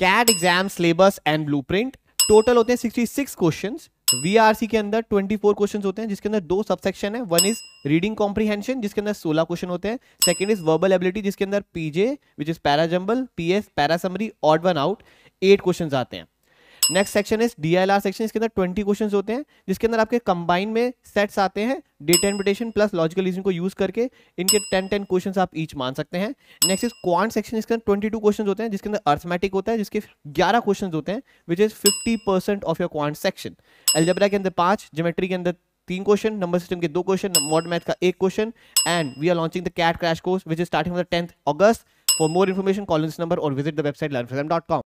cat exam syllabus and print total होते हैं sixty six question VRC के अंदर ट्वेंटी फोर क्वेश्चन होते हैं जिसके अंदर दो सबसेक्शन है वन इज रीडिंग कॉम्प्रीहेंशन जिसके अंदर सोलह क्वेश्चन होते हैं सेकंड इज वर्बल एबिलिटी जिसके अंदर PJ which is parajumbles para summary odd one out eight question आते हैं next section is DLR section इसके अंदर 20 क्वेश्चंस होते हैं जिसके अंदर आपके कंबाइन में सेट्स आते हैं data interpretation plus logical reason को यूज करके इनके 10 10 क्वेश्चंस आप ईच मान सकते हैं नेक्स्ट इज क्वांट सेक्शन इसके अंदर 22 क्वेश्चंस होते हैं जिसके अंदर अर्थमेटिक होता है जिसके 11 क्वेश्चंस होते हैं which is 50% of your quant section algebra के अंदर पांच ज्योमेट्री के अंदर तीन क्वेश्चन नंबर सिस्टम के दो क्वेश्चन मॉडर्न मैथ का एक question and we are launching the CAT crash course which is starting from the tenth August for more information call this number और visit the website learn dot com